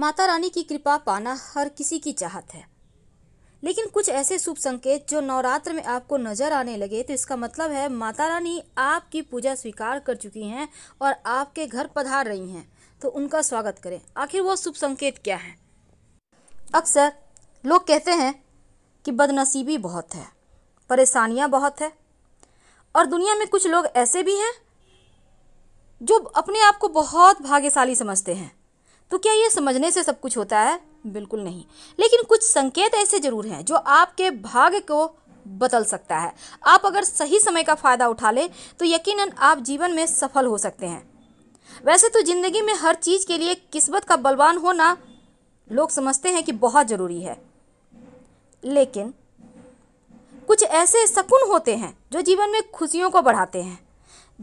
माता रानी की कृपा पाना हर किसी की चाहत है लेकिन कुछ ऐसे शुभ संकेत जो नवरात्र में आपको नज़र आने लगे तो इसका मतलब है माता रानी आपकी पूजा स्वीकार कर चुकी हैं और आपके घर पधार रही हैं तो उनका स्वागत करें आखिर वो शुभ संकेत क्या है अक्सर लोग कहते हैं कि बदनसीबी बहुत है परेशानियाँ बहुत है और दुनिया में कुछ लोग ऐसे भी हैं जो अपने आप को बहुत भाग्यशाली समझते हैं तो क्या ये समझने से सब कुछ होता है बिल्कुल नहीं लेकिन कुछ संकेत ऐसे जरूर हैं जो आपके भाग्य को बदल सकता है आप अगर सही समय का फ़ायदा उठा लें तो यकीनन आप जीवन में सफल हो सकते हैं वैसे तो ज़िंदगी में हर चीज़ के लिए किस्मत का बलवान होना लोग समझते हैं कि बहुत ज़रूरी है लेकिन कुछ ऐसे शकुन होते हैं जो जीवन में खुशियों को बढ़ाते हैं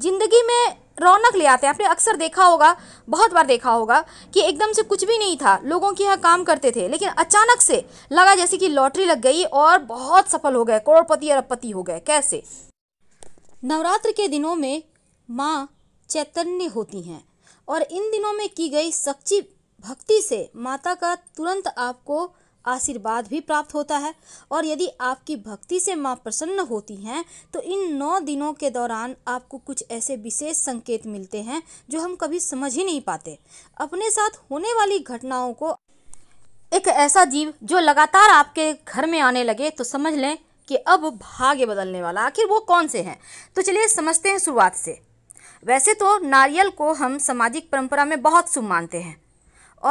ज़िंदगी में रौनक ले आते हैं आपने अक्सर देखा होगा बहुत बार देखा होगा कि एकदम से कुछ भी नहीं था लोगों के यहाँ काम करते थे लेकिन अचानक से लगा जैसे कि लॉटरी लग गई और बहुत सफल हो गए करोड़पति अरबपति हो गए कैसे नवरात्र के दिनों में माँ चैतन्य होती हैं और इन दिनों में की गई सच्ची भक्ति से माता का तुरंत आपको आशीर्वाद भी प्राप्त होता है और यदि आपकी भक्ति से माँ प्रसन्न होती हैं तो इन नौ दिनों के दौरान आपको कुछ ऐसे विशेष संकेत मिलते हैं जो हम कभी समझ ही नहीं पाते अपने साथ होने वाली घटनाओं को एक ऐसा जीव जो लगातार आपके घर में आने लगे तो समझ लें कि अब भाग्य बदलने वाला आखिर वो कौन से हैं तो चलिए समझते हैं शुरुआत से वैसे तो नारियल को हम सामाजिक परंपरा में बहुत शुभ मानते हैं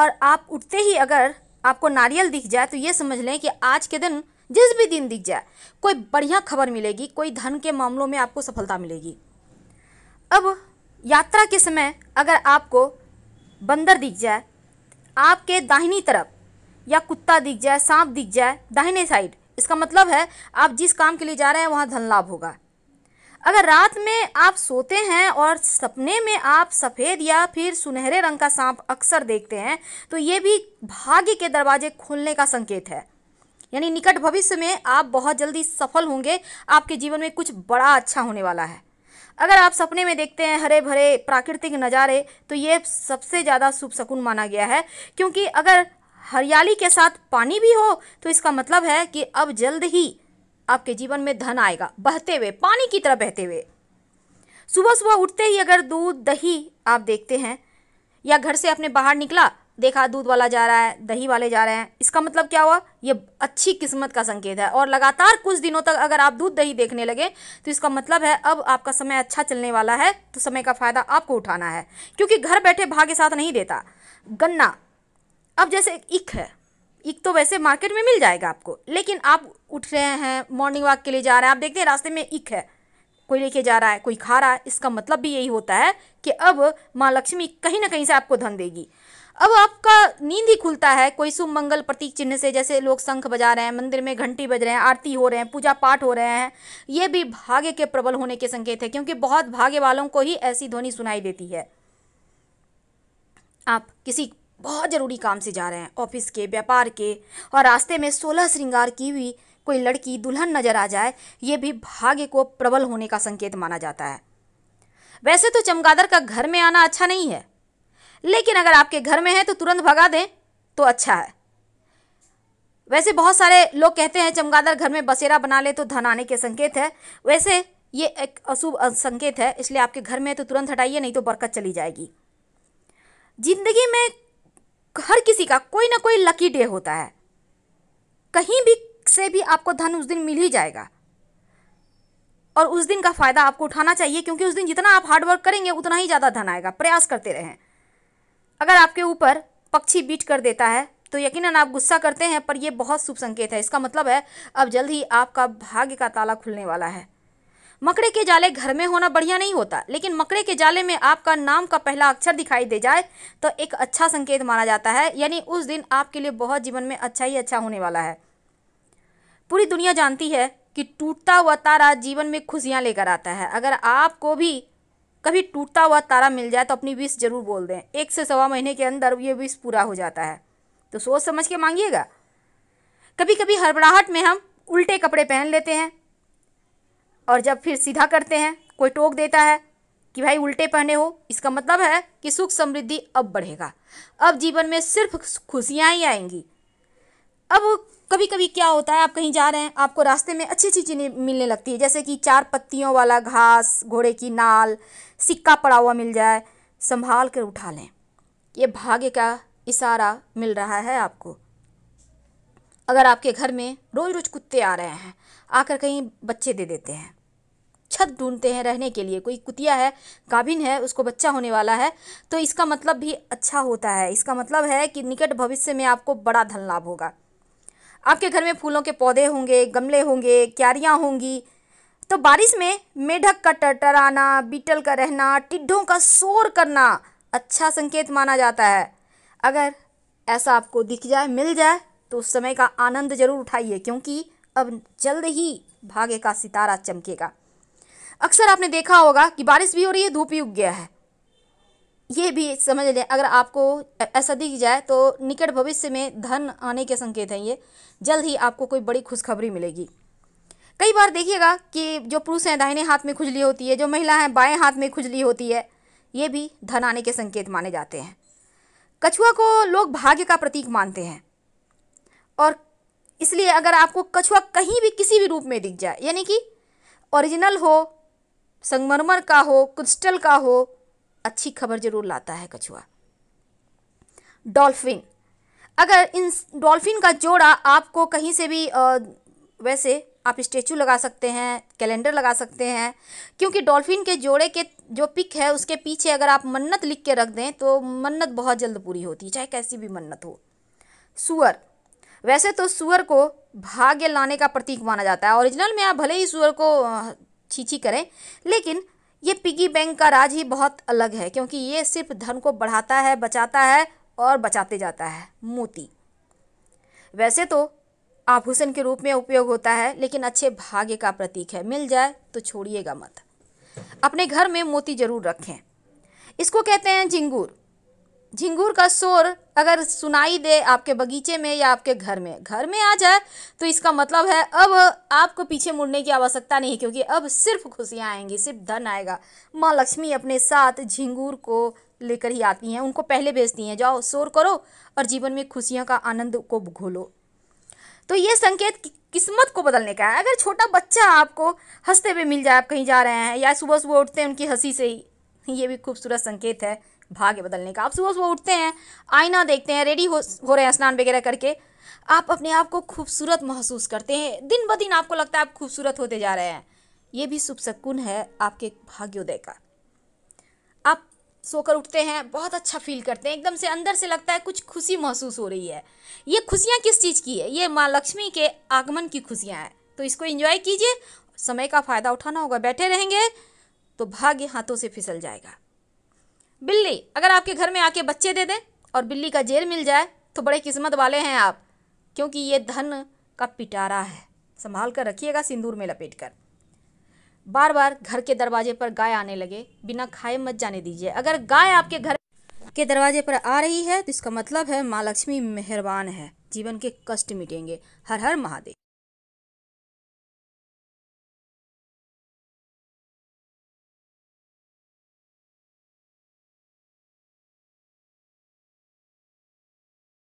और आप उठते ही अगर आपको नारियल दिख जाए तो ये समझ लें कि आज के दिन जिस भी दिन दिख जाए कोई बढ़िया खबर मिलेगी कोई धन के मामलों में आपको सफलता मिलेगी अब यात्रा के समय अगर आपको बंदर दिख जाए आपके दाहिनी तरफ या कुत्ता दिख जाए सांप दिख जाए दाहिने साइड इसका मतलब है आप जिस काम के लिए जा रहे हैं वहाँ धन लाभ होगा अगर रात में आप सोते हैं और सपने में आप सफ़ेद या फिर सुनहरे रंग का सांप अक्सर देखते हैं तो ये भी भाग्य के दरवाजे खोलने का संकेत है यानी निकट भविष्य में आप बहुत जल्दी सफल होंगे आपके जीवन में कुछ बड़ा अच्छा होने वाला है अगर आप सपने में देखते हैं हरे भरे प्राकृतिक नज़ारे तो ये सबसे ज़्यादा शुभ शकुन माना गया है क्योंकि अगर हरियाली के साथ पानी भी हो तो इसका मतलब है कि अब जल्द ही आपके जीवन में धन आएगा बहते हुए पानी की तरह बहते हुए सुबह सुबह उठते ही अगर दूध दही आप देखते हैं या घर से आपने बाहर निकला देखा दूध वाला जा रहा है दही वाले जा रहे हैं इसका मतलब क्या हुआ ये अच्छी किस्मत का संकेत है और लगातार कुछ दिनों तक अगर आप दूध दही देखने लगे तो इसका मतलब है अब आपका समय अच्छा चलने वाला है तो समय का फ़ायदा आपको उठाना है क्योंकि घर बैठे भाग्य साथ नहीं देता गन्ना अब जैसे इक है एक तो वैसे मार्केट में मिल जाएगा आपको लेकिन आप उठ रहे हैं मॉर्निंग वॉक के लिए जा रहे हैं आप देखते हैं रास्ते में इक है कोई लेके जा रहा है कोई खा रहा है इसका मतलब भी यही होता है कि अब माँ लक्ष्मी कहीं ना कहीं से आपको धन देगी अब आपका नींद ही खुलता है कोई शुभ मंगल प्रतीक चिन्ह से जैसे लोग शंख बजा रहे हैं मंदिर में घंटी बज रहे हैं आरती हो रहे हैं पूजा पाठ हो रहे हैं ये भी भाग्य के प्रबल होने के संकेत है क्योंकि बहुत भाग्य वालों को ही ऐसी ध्वनि सुनाई देती है आप किसी बहुत ज़रूरी काम से जा रहे हैं ऑफिस के व्यापार के और रास्ते में सोलह श्रृंगार की हुई कोई लड़की दुल्हन नजर आ जाए ये भी भाग्य को प्रबल होने का संकेत माना जाता है वैसे तो चमगादड़ का घर में आना अच्छा नहीं है लेकिन अगर आपके घर में है तो तुरंत भगा दें तो अच्छा है वैसे बहुत सारे लोग कहते हैं चमगादड़ घर में बसेरा बना ले तो धन आने के संकेत है वैसे ये एक अशुभ संकेत है इसलिए आपके घर में तो तुरंत हटाइए नहीं तो बरकत चली जाएगी जिंदगी में हर किसी का कोई ना कोई लकी डे होता है कहीं भी से भी आपको धन उस दिन मिल ही जाएगा और उस दिन का फ़ायदा आपको उठाना चाहिए क्योंकि उस दिन जितना आप हार्डवर्क करेंगे उतना ही ज़्यादा धन आएगा प्रयास करते रहें अगर आपके ऊपर पक्षी बीट कर देता है तो यकीनन आप गुस्सा करते हैं पर यह बहुत शुभ संकेत है इसका मतलब है अब जल्द ही आपका भाग्य का ताला खुलने वाला है मकड़े के जाले घर में होना बढ़िया नहीं होता लेकिन मकड़े के जाले में आपका नाम का पहला अक्षर दिखाई दे जाए तो एक अच्छा संकेत माना जाता है यानी उस दिन आपके लिए बहुत जीवन में अच्छा ही अच्छा होने वाला है पूरी दुनिया जानती है कि टूटता हुआ तारा जीवन में खुशियाँ लेकर आता है अगर आपको भी कभी टूटता हुआ तारा मिल जाए तो अपनी विश जरूर बोल दें एक से सवा महीने के अंदर ये विश पूरा हो जाता है तो सोच समझ के मांगिएगा कभी कभी हड़बड़ाहट में हम उल्टे कपड़े पहन लेते हैं और जब फिर सीधा करते हैं कोई टोक देता है कि भाई उल्टे पहने हो इसका मतलब है कि सुख समृद्धि अब बढ़ेगा अब जीवन में सिर्फ खुशियाँ ही आएंगी अब कभी कभी क्या होता है आप कहीं जा रहे हैं आपको रास्ते में अच्छी अच्छी चीज़ें मिलने लगती है जैसे कि चार पत्तियों वाला घास घोड़े की नाल सिक्का पड़ा हुआ मिल जाए संभाल कर उठा लें ये भाग्य का इशारा मिल रहा है आपको अगर आपके घर में रोज़ रोज़ कुत्ते आ रहे हैं आकर कहीं बच्चे दे देते हैं छत ढूंढते हैं रहने के लिए कोई कुतिया है गाभिन है उसको बच्चा होने वाला है तो इसका मतलब भी अच्छा होता है इसका मतलब है कि निकट भविष्य में आपको बड़ा धन लाभ होगा आपके घर में फूलों के पौधे होंगे गमले होंगे क्यारियाँ होंगी तो बारिश में मेढक का टटराना बीटल का रहना टिड्ढों का शोर करना अच्छा संकेत माना जाता है अगर ऐसा आपको दिख जाए मिल जाए तो उस समय का आनंद जरूर उठाइए क्योंकि अब जल्द ही भाग्य का सितारा चमकेगा अक्सर आपने देखा होगा कि बारिश भी हो रही है धूप भी उग गया है ये भी समझ लें अगर आपको ऐसा दिख जाए तो निकट भविष्य में धन आने के संकेत हैं ये जल्द ही आपको कोई बड़ी खुशखबरी मिलेगी कई बार देखिएगा कि जो पुरुष हैं दाहिने हाथ में खुजली होती है जो महिला हैं बाएं हाथ में खुजली होती है ये भी धन आने के संकेत माने जाते हैं कछुआ को लोग भाग्य का प्रतीक मानते हैं और इसलिए अगर आपको कछुआ कहीं भी किसी भी रूप में दिख जाए यानी कि ओरिजिनल हो संगमरमर का हो क्रिस्टल का हो अच्छी खबर जरूर लाता है कछुआ डॉल्फिन अगर इन डॉल्फिन का जोड़ा आपको कहीं से भी आ, वैसे आप स्टेचू लगा सकते हैं कैलेंडर लगा सकते हैं क्योंकि डॉल्फिन के जोड़े के जो पिक है उसके पीछे अगर आप मन्नत लिख के रख दें तो मन्नत बहुत जल्द पूरी होती है चाहे कैसी भी मन्नत हो सुअर वैसे तो सुअर को भाग्य लाने का प्रतीक माना जाता है ओरिजिनल में आप भले ही सुअर को छींची करें लेकिन ये पिगी बैंक का राज ही बहुत अलग है क्योंकि ये सिर्फ धन को बढ़ाता है बचाता है और बचाते जाता है मोती वैसे तो आभूषण के रूप में उपयोग होता है लेकिन अच्छे भाग्य का प्रतीक है मिल जाए तो छोड़िएगा मत अपने घर में मोती जरूर रखें इसको कहते हैं झिंगूर झिंगूर का शोर अगर सुनाई दे आपके बगीचे में या आपके घर में घर में आ जाए तो इसका मतलब है अब आपको पीछे मुड़ने की आवश्यकता नहीं क्योंकि अब सिर्फ खुशियाँ आएंगी सिर्फ धन आएगा माँ लक्ष्मी अपने साथ झिंगूर को लेकर ही आती हैं उनको पहले भेजती हैं जाओ शोर करो और जीवन में खुशियों का आनंद को घोलो तो ये संकेत किस्मत को बदलने का है अगर छोटा बच्चा आपको हंसते हुए मिल जाए आप कहीं जा रहे हैं या सुबह सुबह उठते हैं उनकी हंसी से ही ये भी खूबसूरत संकेत है भाग्य बदलने का आप सुबह सुबह उठते हैं आईना देखते हैं रेडी हो हो रहे हैं स्नान वगैरह करके आप अपने आप को खूबसूरत महसूस करते हैं दिन ब दिन आपको लगता है आप खूबसूरत होते जा रहे हैं ये भी शुभ शकुन है आपके भाग्योदय का आप सोकर उठते हैं बहुत अच्छा फील करते हैं एकदम से अंदर से लगता है कुछ खुशी महसूस हो रही है ये खुशियाँ किस चीज़ की है ये माँ लक्ष्मी के आगमन की खुशियाँ हैं तो इसको इन्जॉय कीजिए समय का फ़ायदा उठाना होगा बैठे रहेंगे तो भाग्य हाथों से फिसल जाएगा बिल्ली अगर आपके घर में आके बच्चे दे दें और बिल्ली का जेल मिल जाए तो बड़े किस्मत वाले हैं आप क्योंकि ये धन का पिटारा है संभाल कर रखिएगा सिंदूर में लपेट कर बार बार घर के दरवाजे पर गाय आने लगे बिना खाए मत जाने दीजिए अगर गाय आपके घर के दरवाजे पर आ रही है तो इसका मतलब है माँ लक्ष्मी मेहरबान है जीवन के कष्ट मिटेंगे हर हर महादेव